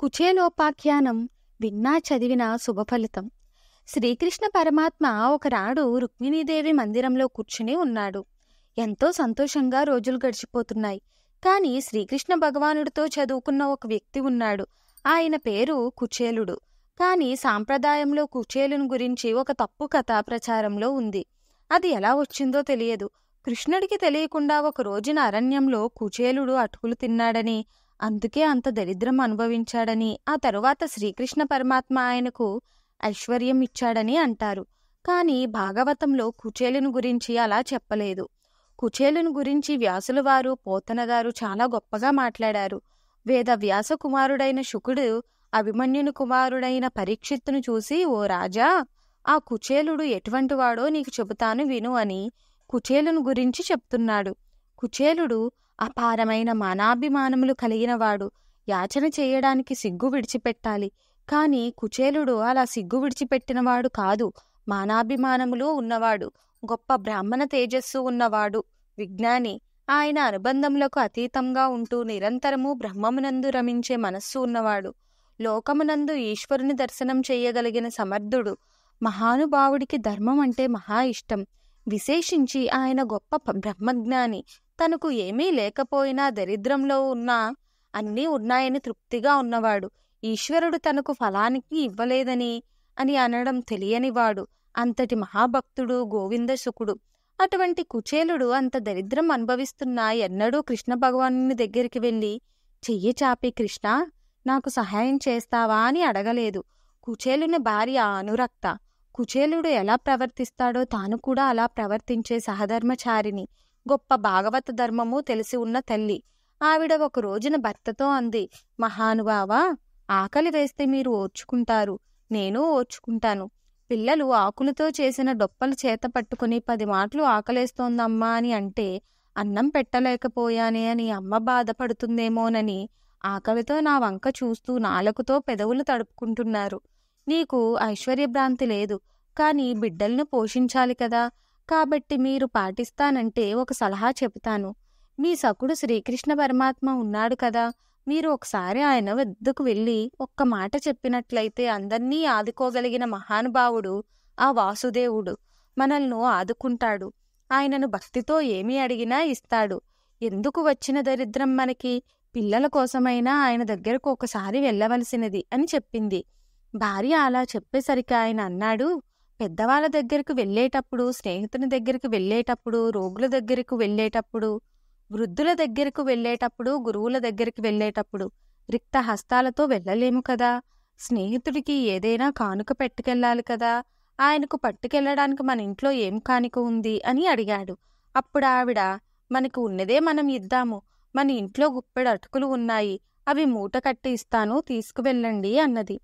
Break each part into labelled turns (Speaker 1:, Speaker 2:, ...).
Speaker 1: కుచేలోపాఖ్యానం విన్నా చదివిన శుభఫలితం శ్రీకృష్ణ పరమాత్మ ఒకనాడు రుక్మిణీదేవి మందిరంలో కూర్చుని ఉన్నాడు ఎంతో సంతోషంగా రోజులు గడిచిపోతున్నాయి కాని శ్రీకృష్ణ భగవానుడితో చదువుకున్న ఒక వ్యక్తి ఉన్నాడు ఆయన పేరు కుచేలుడు కాని సాంప్రదాయంలో కుచేలుని గురించి ఒక తప్పు కథ ప్రచారంలో ఉంది అది ఎలా వచ్చిందో తెలియదు కృష్ణుడికి తెలియకుండా ఒక రోజున అరణ్యంలో కుచేలుడు అటుకులు తిన్నాడని అందుకే అంత దరిద్రం అనుభవించాడని ఆ తరువాత శ్రీకృష్ణ పరమాత్మ ఆయనకు ఐశ్వర్యం ఇచ్చాడని అంటారు కాని భాగవతంలో కుచేలును గురించి అలా చెప్పలేదు కుచేలును గురించి వ్యాసుల వారు చాలా గొప్పగా మాట్లాడారు వేద వ్యాస కుమారుడైన శుకుడు అభిమన్యుని కుమారుడైన పరీక్షిత్తును చూసి ఓ రాజా ఆ కుచేలుడు ఎటువంటివాడో నీకు చెబుతాను విను అని కుచేలును గురించి చెప్తున్నాడు కుచేలుడు అపారమైన మానాభిమానములు కలిగినవాడు యాచన చేయడానికి సిగ్గు విడిచిపెట్టాలి కాని కుచేలుడు అలా సిగ్గు విడిచిపెట్టినవాడు కాదు మానాభిమానములు ఉన్నవాడు గొప్ప బ్రాహ్మణ తేజస్సు ఉన్నవాడు విజ్ఞాని ఆయన అనుబంధములకు అతీతంగా ఉంటూ నిరంతరము బ్రహ్మమునందు రమించే మనస్సు ఉన్నవాడు లోకమునందు ఈశ్వరుని దర్శనం చేయగలిగిన సమర్థుడు మహానుభావుడికి ధర్మం అంటే మహా ఇష్టం విశేషించి ఆయన గొప్ప బ్రహ్మజ్ఞాని తనకు ఏమీ లేకపోయినా దరిద్రంలో ఉన్నా అన్నీ ఉన్నాయని తృప్తిగా ఉన్నవాడు ఈశ్వరుడు తనకు ఫలానికి ఇవ్వలేదని అని అనడం తెలియనివాడు అంతటి మహాభక్తుడు గోవింద అటువంటి కుచేలుడు అంత దరిద్రం అనుభవిస్తున్న ఎన్నడూ కృష్ణ భగవాను దగ్గరికి వెళ్ళి చెయ్యి చాపి కృష్ణ నాకు సహాయం చేస్తావా అని అడగలేదు కుచేలుని భార్య అనురక్త కుచేలుడు ఎలా ప్రవర్తిస్తాడో తాను కూడా అలా ప్రవర్తించే సహధర్మచారిని గొప్ప భాగవత ధర్మము తెలిసి ఉన్న తల్లి ఆవిడ ఒక రోజున భర్తతో అంది మహానుభావా ఆకలి వేస్తే మీరు ఓర్చుకుంటారు నేను ఓర్చుకుంటాను పిల్లలు ఆకులతో చేసిన డొప్పలు చేత పట్టుకుని పది మాటలు ఆకలేస్తోందమ్మా అని అంటే అన్నం పెట్టలేకపోయానే అని అమ్మ బాధపడుతుందేమోనని ఆకలితో నా వంక చూస్తూ నాలుకతో పెదవులు తడుపుకుంటున్నారు నీకు ఐశ్వర్యభ్రాంతి లేదు కానీ బిడ్డలను పోషించాలి కదా కాబట్టి మీరు పాటిస్తానంటే ఒక సలహా చెబుతాను మీ సకుడు శ్రీకృష్ణ పరమాత్మ ఉన్నాడు కదా మీరు ఒకసారి ఆయన వద్దకు వెళ్ళి ఒక్క మాట చెప్పినట్లయితే అందరినీ ఆదుకోగలిగిన మహానుభావుడు ఆ వాసుదేవుడు మనల్ని ఆదుకుంటాడు ఆయనను భక్తితో ఏమి అడిగినా ఇస్తాడు ఎందుకు వచ్చిన దరిద్రం మనకి పిల్లల కోసమైనా ఆయన దగ్గరకు ఒకసారి వెళ్ళవలసినది అని చెప్పింది భార్య అలా చెప్పేసరికి ఆయన అన్నాడు పెద్దవాళ్ళ దగ్గరికి వెళ్ళేటప్పుడు స్నేహితుని దగ్గరికి వెళ్ళేటప్పుడు రోగుల దగ్గరికి వెళ్ళేటప్పుడు వృద్ధుల దగ్గరకు వెళ్ళేటప్పుడు గురువుల దగ్గరికి వెళ్ళేటప్పుడు రిక్త హస్తాలతో వెళ్ళలేము కదా స్నేహితుడికి ఏదైనా కానుక పెట్టుకెళ్ళాలి కదా ఆయనకు పట్టుకెళ్ళడానికి మన ఇంట్లో ఏం కానుక ఉంది అని అడిగాడు అప్పుడు ఆవిడ మనకు ఉన్నదే మనం ఇద్దాము మన ఇంట్లో గుప్పెడు అటుకులు ఉన్నాయి అవి మూట కట్టి ఇస్తాను తీసుకువెళ్ళండి అన్నది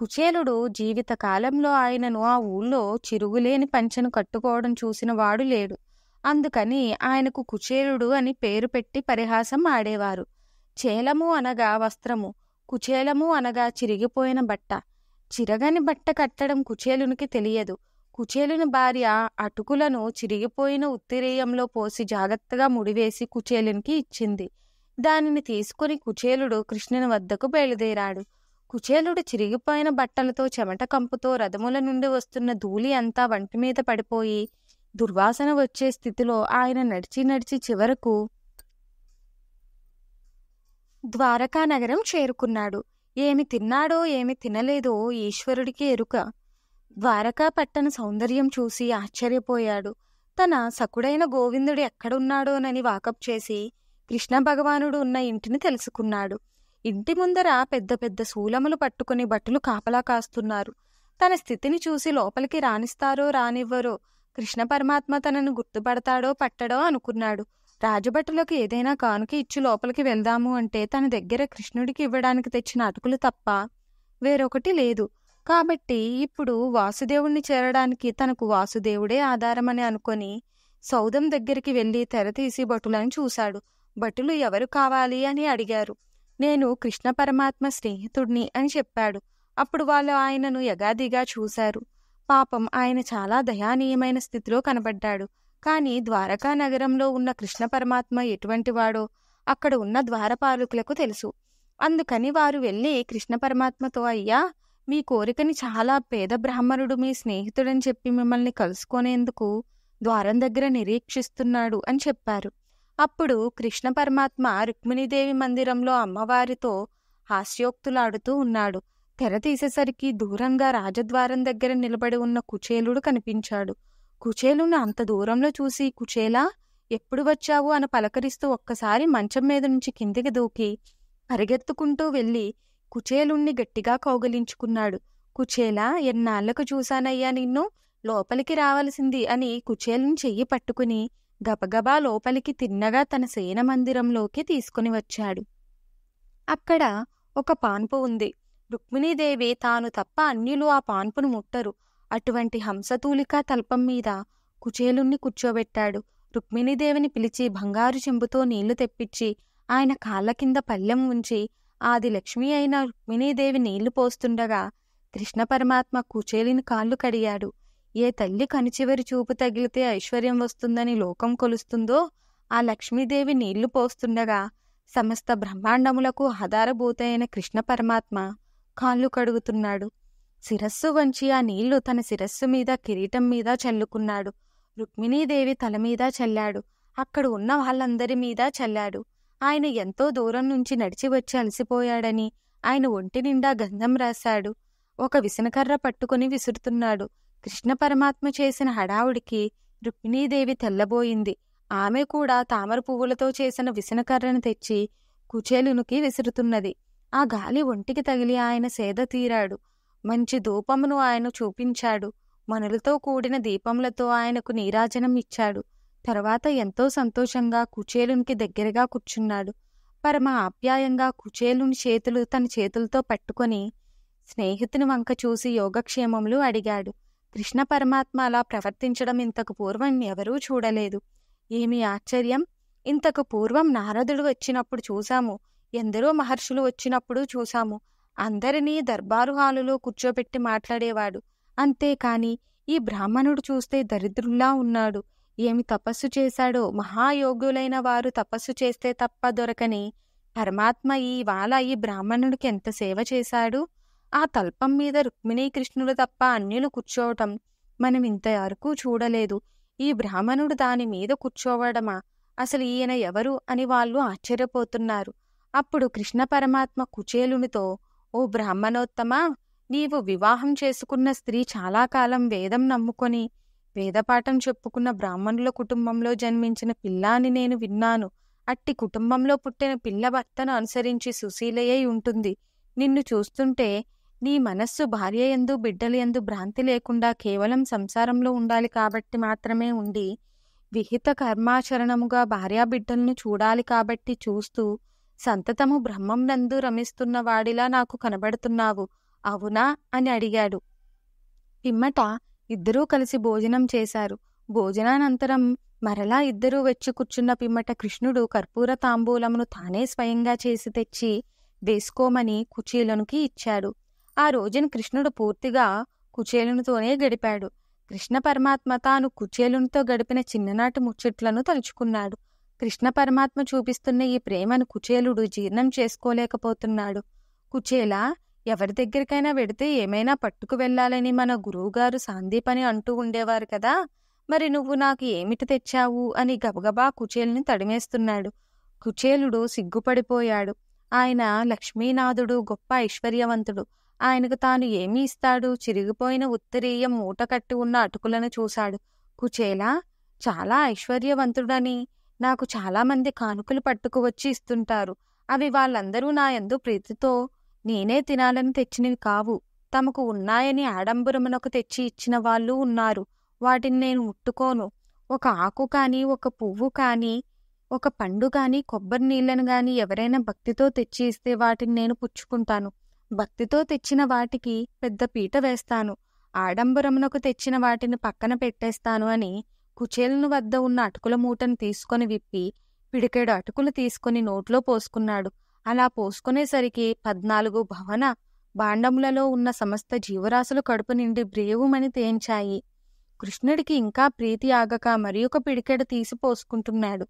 Speaker 1: కుచేలుడు జీవితకాలంలో ఆయనను ఆ ఊళ్ళో చిరుగులేని పంచెను కట్టుకోవడం చూసిన వాడు లేడు అందుకని ఆయనకు కుచేలుడు అని పేరు పెట్టి పరిహాసం ఆడేవారు చేలము అనగా వస్త్రము కుచేలము అనగా చిరిగిపోయిన బట్ట చిరగని బట్ట కట్టడం కుచేలునికి తెలియదు కుచేలుని భార్య అటుకులను చిరిగిపోయిన ఉత్తిరేయంలో పోసి జాగ్రత్తగా ముడివేసి కుచేలునికి ఇచ్చింది దానిని తీసుకుని కుచేలుడు కృష్ణుని వద్దకు బయలుదేరాడు కుచేలుడు చిరిగిపోయిన బట్టలతో చెమట కంపుతో రథముల నుండి వస్తున్న ధూళి అంతా వంటి మీద పడిపోయి దుర్వాసన వచ్చే స్థితిలో ఆయన నడిచి నడిచి చివరకు ద్వారకా నగరం చేరుకున్నాడు ఏమి తిన్నాడో ఏమి తినలేదో ఈశ్వరుడికి ఎరుక ద్వారకా పట్టణ సౌందర్యం చూసి ఆశ్చర్యపోయాడు తన సకుడైన గోవిందుడు ఎక్కడున్నాడోనని వాకప్ చేసి కృష్ణ భగవానుడు ఉన్న ఇంటిని తెలుసుకున్నాడు ఇంటి ముందర పెద్ద పెద్ద శూలములు పట్టుకుని భటులు కాపలా కాస్తున్నారు తన స్థితిని చూసి లోపలికి రాణిస్తారో రానివ్వరో కృష్ణ పరమాత్మ తనను గుర్తుపడతాడో పట్టడో అనుకున్నాడు రాజభటులకు ఏదైనా కానుక ఇచ్చి లోపలికి వెళ్దాము అంటే తన దగ్గర కృష్ణుడికి ఇవ్వడానికి తెచ్చిన అటుకులు తప్ప వేరొకటి లేదు కాబట్టి ఇప్పుడు వాసుదేవుణ్ణి చేరడానికి తనకు వాసుదేవుడే ఆధారమని అనుకొని సౌదం దగ్గరికి వెళ్ళి తెరతీసి భటులను చూశాడు భటులు ఎవరు కావాలి అని అడిగారు నేను కృష్ణ పరమాత్మ స్నేహితుడిని అని చెప్పాడు అప్పుడు వాళ్ళు ఆయనను యగాదిగా చూశారు పాపం ఆయన చాలా దయానీయమైన స్థితిలో కనబడ్డాడు కానీ ద్వారకా నగరంలో ఉన్న కృష్ణ పరమాత్మ ఎటువంటివాడో అక్కడ ఉన్న ద్వారపాలకులకు తెలుసు అందుకని వారు వెళ్ళి కృష్ణ పరమాత్మతో అయ్యా మీ కోరికని చాలా పేద బ్రాహ్మణుడు మీ స్నేహితుడని చెప్పి మిమ్మల్ని కలుసుకునేందుకు ద్వారం దగ్గర నిరీక్షిస్తున్నాడు అని చెప్పారు అప్పుడు కృష్ణ పరమాత్మ రుక్మిణీదేవి మందిరంలో అమ్మవారితో హాస్యోక్తులాడుతూ ఉన్నాడు తెర తీసేసరికి దూరంగా రాజద్వారం దగ్గర నిలబడి ఉన్న కుచేలుడు కనిపించాడు కుచేలును అంత దూరంలో చూసి కుచేలా ఎప్పుడు వచ్చావు అని పలకరిస్తూ ఒక్కసారి మంచం మీద నుంచి కిందికి దూకి పరిగెత్తుకుంటూ వెళ్ళి కుచేలుణ్ణి గట్టిగా కౌగలించుకున్నాడు కుచేలా ఎన్నాళ్లకు చూశానయ్యా నిన్ను లోపలికి రావలసింది అని కుచేలుని చెయ్యి పట్టుకుని గబగబా లోపలికి తిన్నగా తన సేన మందిరంలోకి తీసుకుని వచ్చాడు అక్కడ ఒక పాన్పు ఉంది రుక్మిణీదేవి తాను తప్ప అన్యులు ఆ పాన్పును ముట్టరు అటువంటి హంసతూలిక తల్పం మీద కుచేలుణ్ణి కూర్చోబెట్టాడు రుక్మిణీదేవిని పిలిచి బంగారు చెంబుతో నీళ్లు తెప్పించి ఆయన కాళ్ళ కింద పల్లెం ఉంచి ఆది లక్ష్మి అయిన రుక్మిణీదేవి నీళ్లు పోస్తుండగా కృష్ణపరమాత్మ కుచేలిని కాళ్ళు కడిగాడు ఏ తల్లి కనిచివరి చూపు తగిలితే ఐశ్వర్యం వస్తుందని లోకం కొలుస్తుందో ఆ లక్ష్మీదేవి నీళ్లు పోస్తుండగా సమస్త బ్రహ్మాండములకు ఆధారభూతైన కృష్ణ పరమాత్మ కాళ్ళు కడుగుతున్నాడు శిరస్సు వంచి ఆ నీళ్లు తన శిరస్సు మీద కిరీటం మీద చల్లుకున్నాడు రుక్మిణీదేవి తల మీద చల్లాడు అక్కడ ఉన్న వాళ్ళందరి మీద చల్లాడు ఆయన ఎంతో దూరం నుంచి నడిచి వచ్చి అలసిపోయాడని ఆయన ఒంటి నిండా గంధం రాశాడు ఒక విసనకర్ర పట్టుకుని విసురుతున్నాడు కృష్ణ పరమాత్మ చేసిన హడావుడికి రుక్మిణీదేవి తెల్లబోయింది ఆమె కూడా తామర పువ్వులతో చేసిన విసనకర్రను తెచ్చి కుచేలునికి విసురుతున్నది ఆ గాలి ఒంటికి తగిలి ఆయన సేద తీరాడు మంచి ధూపమును ఆయన చూపించాడు మనులతో కూడిన దీపములతో ఆయనకు నీరాజనం ఇచ్చాడు తర్వాత ఎంతో సంతోషంగా కుచేలునికి దగ్గరగా కూర్చున్నాడు పరమ ఆప్యాయంగా కుచేలుని చేతులు తన చేతులతో పట్టుకొని స్నేహితుని వంక చూసి యోగక్షేమములు అడిగాడు కృష్ణ పరమాత్మ అలా ప్రవర్తించడం ఇంతకు పూర్వం ఎవరూ చూడలేదు ఏమి ఆశ్చర్యం ఇంతకు పూర్వం నారదుడు వచ్చినప్పుడు చూశాము ఎందరో మహర్షులు వచ్చినప్పుడు చూశాము అందరినీ దర్బారు హాలులో కూర్చోబెట్టి మాట్లాడేవాడు అంతేకాని ఈ బ్రాహ్మణుడు చూస్తే దరిద్రుల్లా ఉన్నాడు ఏమి తపస్సు చేశాడో మహాయోగ్యులైన వారు తపస్సు చేస్తే తప్ప దొరకని పరమాత్మ ఈ వాల ఈ బ్రాహ్మణుడికి ఎంత సేవ చేశాడు ఆ తల్పం మీద రుక్మిణీ కృష్ణుడు తప్ప అన్యులు కూర్చోవటం మనం ఇంతవరకు చూడలేదు ఈ బ్రాహ్మణుడు దాని మీద కూర్చోవడమా అసలు ఈయన ఎవరు అని వాళ్ళు ఆశ్చర్యపోతున్నారు అప్పుడు కృష్ణ పరమాత్మ కుచేలునితో ఓ బ్రాహ్మణోత్తమ నీవు వివాహం చేసుకున్న స్త్రీ చాలా కాలం వేదం నమ్ముకొని వేదపాఠం చెప్పుకున్న బ్రాహ్మణుల కుటుంబంలో జన్మించిన పిల్లాని నేను విన్నాను అట్టి కుటుంబంలో పుట్టిన పిల్ల భర్తను అనుసరించి సుశీలయ్యై ఉంటుంది నిన్ను చూస్తుంటే నీ మనస్సు భార్య ఎందు బిడ్డలు ఎందు భ్రాంతి లేకుండా కేవలం సంసారంలో ఉండాలి కాబట్టి మాత్రమే ఉండి విహిత కర్మాచరణముగా భార్యాబిడ్డలను చూడాలి కాబట్టి చూస్తూ సంతతము బ్రహ్మం నందు రమిస్తున్న వాడిలా నాకు కనబడుతున్నావు అవునా అని అడిగాడు పిమ్మట ఇద్దరూ కలిసి భోజనం చేశారు భోజనానంతరం మరలా ఇద్దరూ వెచ్చి కూర్చున్న పిమ్మట కృష్ణుడు కర్పూర తాంబూలమును తానే స్వయంగా చేసి తెచ్చి వేసుకోమని కుచీలనుకి ఇచ్చాడు ఆ రోజున కృష్ణుడు పూర్తిగా కుచేలునితోనే గడిపాడు కృష్ణ పరమాత్మ తాను కుచేలునితో గడిపిన చిన్ననాటి ముచ్చట్లను తలుచుకున్నాడు కృష్ణ పరమాత్మ చూపిస్తున్న ఈ ప్రేమను కుచేలుడు జీర్ణం చేసుకోలేకపోతున్నాడు కుచేల ఎవరి దగ్గరికైనా వెడితే ఏమైనా పట్టుకు వెళ్ళాలని మన గురువుగారు సాందీపని అంటూ ఉండేవారు కదా మరి నువ్వు నాకు ఏమిటి తెచ్చావు అని గబగబా కుచేలుని తడిమేస్తున్నాడు కుచేలుడు సిగ్గుపడిపోయాడు ఆయన లక్ష్మీనాథుడు గొప్ప ఐశ్వర్యవంతుడు ఆయనకు తాను ఏమి ఇస్తాడు చిరిగిపోయిన ఉత్తరీయం మూటకట్టి ఉన్న అటుకులను చూశాడు కుచేలా చాలా ఐశ్వర్యవంతుడని నాకు చాలామంది కానుకలు పట్టుకువచ్చి ఇస్తుంటారు అవి వాళ్ళందరూ నా ఎందు ప్రీతితో నేనే తినాలని తెచ్చినవి కావు తమకు ఉన్నాయని ఆడంబరమునకు తెచ్చి ఇచ్చిన వాళ్ళు ఉన్నారు వాటిని నేను ముట్టుకోను ఒక ఆకు కానీ ఒక పువ్వు కానీ ఒక పండు కానీ కొబ్బరి నీళ్ళను గాని ఎవరైనా భక్తితో తెచ్చి ఇస్తే వాటిని నేను పుచ్చుకుంటాను భక్తితో తెచ్చిన వాటికి పెద్ద పీట వేస్తాను ఆడంబరమునకు తెచ్చిన వాటిని పక్కన పెట్టేస్తాను అని కుచేలను వద్ద ఉన్న అటుకుల మూటను తీసుకొని విప్పి పిడికేడు అటుకులు తీసుకుని నోట్లో పోసుకున్నాడు అలా పోసుకునేసరికి పద్నాలుగు భవన భాండములలో ఉన్న సమస్త జీవరాశులు కడుపు నిండి బ్రేవుమని తేంచాయి కృష్ణుడికి ఇంకా ప్రీతి ఆగక మరి ఒక పిడికెడు తీసి పోసుకుంటున్నాడు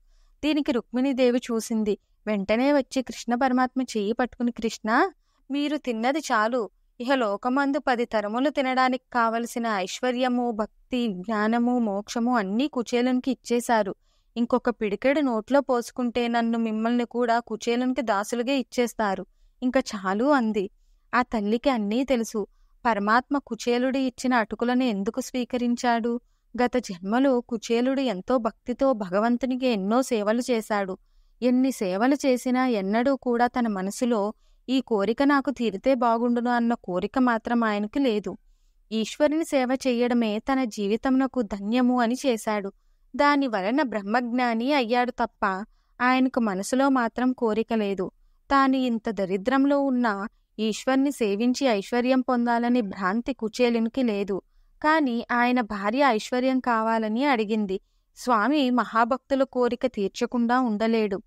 Speaker 1: దీనికి రుక్మిణీదేవి చూసింది వెంటనే వచ్చి కృష్ణ పరమాత్మ చెయ్యి పట్టుకుని కృష్ణ మీరు తిన్నది చాలు ఇహ లోకమందు పది తరములు తినడానికి కావలసిన ఐశ్వర్యము భక్తి జ్ఞానము మోక్షము అన్నీ కుచేలునికి ఇచ్చేశారు ఇంకొక పిడికెడు నోట్లో పోసుకుంటే నన్ను మిమ్మల్ని కూడా కుచేలునికి దాసులుగా ఇచ్చేస్తారు ఇంకా చాలు అంది ఆ తల్లికి అన్నీ తెలుసు పరమాత్మ కుచేలుడి ఇచ్చిన అటుకులను ఎందుకు స్వీకరించాడు గత జన్మలో కుచేలుడు ఎంతో భక్తితో భగవంతునికి ఎన్నో సేవలు చేశాడు ఎన్ని సేవలు చేసినా ఎన్నడూ కూడా తన మనసులో ఈ కోరిక నాకు తీరితే బాగుండును అన్న కోరిక మాత్రం ఆయనకు లేదు ఈశ్వరుని సేవ చేయడమే తన జీవితంనకు ధన్యము అని చేశాడు దాని వలన బ్రహ్మజ్ఞాని అయ్యాడు తప్ప ఆయనకు మనసులో మాత్రం కోరిక లేదు తాను ఇంత దరిద్రంలో ఉన్న ఈశ్వర్ని సేవించి ఐశ్వర్యం పొందాలని భ్రాంతి కుచేలునికి లేదు కాని ఆయన భార్య ఐశ్వర్యం కావాలని అడిగింది స్వామి మహాభక్తుల కోరిక తీర్చకుండా ఉండలేడు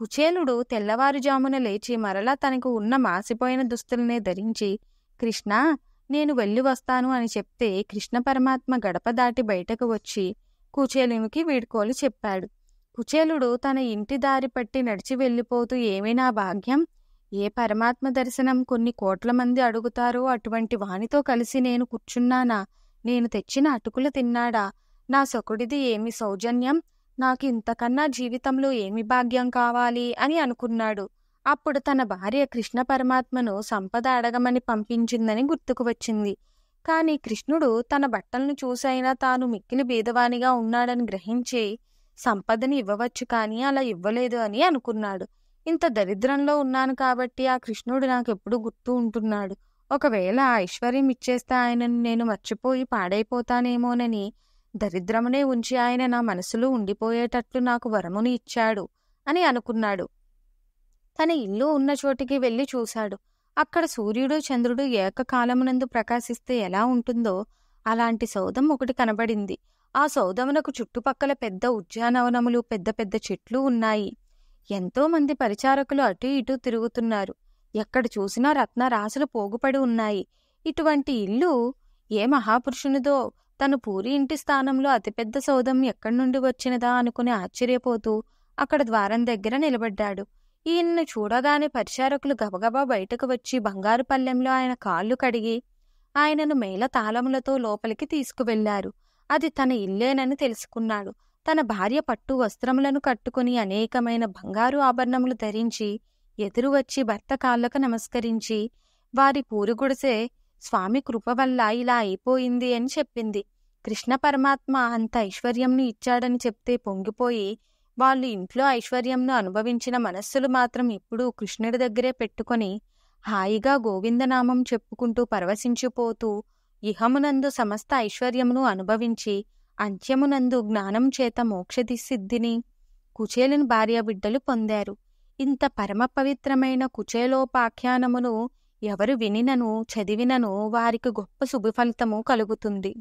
Speaker 1: కుచేలుడు తెల్లవారుజామున లేచి మరలా తనకు ఉన్న మాసిపోయిన దుస్తులనే ధరించి కృష్ణ నేను వెళ్ళి వస్తాను అని చెప్తే కృష్ణ పరమాత్మ గడప దాటి బయటకు వచ్చి కుచేలునికి వీడ్కోలు చెప్పాడు కుచేలుడు తన ఇంటి దారి పట్టి నడిచి వెళ్ళిపోతూ ఏమీ నా భాగ్యం ఏ పరమాత్మ దర్శనం కొన్ని కోట్ల మంది అడుగుతారో అటువంటి వానితో కలిసి నేను కూర్చున్నానా నేను తెచ్చిన అటుకులు తిన్నాడా నా సొకుడిది ఏమి సౌజన్యం నాకు ఇంతకన్నా జీవితంలో ఏమి భాగ్యం కావాలి అని అనుకున్నాడు అప్పుడు తన భార్య కృష్ణ పరమాత్మను సంపద అడగమని పంపించిందని గుర్తుకు వచ్చింది కాని కృష్ణుడు తన బట్టలను చూసైనా తాను మిక్కిలి బీదవానిగా ఉన్నాడని గ్రహించి సంపదని ఇవ్వవచ్చు కానీ అలా ఇవ్వలేదు అని అనుకున్నాడు ఇంత దరిద్రంలో ఉన్నాను కాబట్టి ఆ కృష్ణుడు నాకెప్పుడు గుర్తు ఉంటున్నాడు ఒకవేళ ఐశ్వర్యం ఇచ్చేస్తే ఆయనను నేను మర్చిపోయి పాడైపోతానేమోనని దరిద్రమునే ఉంచి ఆయన నా మనసులో ఉండిపోయేటట్లు నాకు వరముని ఇచ్చాడు అని అనుకున్నాడు తన ఇల్లు ఉన్న చోటికి వెళ్ళి చూశాడు అక్కడ సూర్యుడు చంద్రుడు ఏకకాలమునందు ప్రకాశిస్తే ఎలా ఉంటుందో అలాంటి సౌధం ఒకటి కనబడింది ఆ సౌధమునకు చుట్టుపక్కల పెద్ద ఉద్యానవనములు పెద్ద పెద్ద చెట్లు ఉన్నాయి ఎంతోమంది పరిచారకులు అటు ఇటు తిరుగుతున్నారు ఎక్కడ చూసినా రత్నరాశులు పోగుపడి ఉన్నాయి ఇటువంటి ఇల్లు ఏ మహాపురుషునిదో తను పూరి ఇంటి స్థానంలో అతిపెద్ద సౌధం ఎక్కడి నుండి వచ్చినదా అనుకుని ఆశ్చర్యపోతూ అక్కడ ద్వారం దగ్గర నిలబడ్డాడు ఈయన్ను చూడగానే పరిచారకులు గబగబా బయటకు వచ్చి బంగారు పల్లెంలో ఆయన కాళ్ళు కడిగి ఆయనను మేళ తాళములతో లోపలికి తీసుకువెళ్లారు అది తన ఇల్లేనని తెలుసుకున్నాడు తన భార్య పట్టు వస్త్రములను కట్టుకుని అనేకమైన బంగారు ఆభరణములు ధరించి ఎదురు వచ్చి భర్త కాళ్ళకు నమస్కరించి వారి పూరుగుడిసే స్వామి కృప వల్ల ఇలా అయిపోయింది అని చెప్పింది కృష్ణ పరమాత్మ అంత ఐశ్వర్యంను ఇచ్చాడని చెప్తే పొంగిపోయి వాళ్ళు ఇంట్లో ఐశ్వర్యంను అనుభవించిన మనస్సులు మాత్రం ఇప్పుడు కృష్ణుడి దగ్గరే పెట్టుకొని హాయిగా గోవిందనామం చెప్పుకుంటూ పరవశించిపోతూ ఇహమునందు సమస్త ఐశ్వర్యమును అనుభవించి అంత్యమునందు జ్ఞానం చేత మోక్షదిసిద్ధిని కుచేలిని కుచేలుని భార్యాబిడ్డలు పొందారు ఇంత పరమ పవిత్రమైన కుచేలోపాఖ్యానమును ఎవరు వినినను చదివినను వారికి గొప్ప శుభఫలితము కలుగుతుంది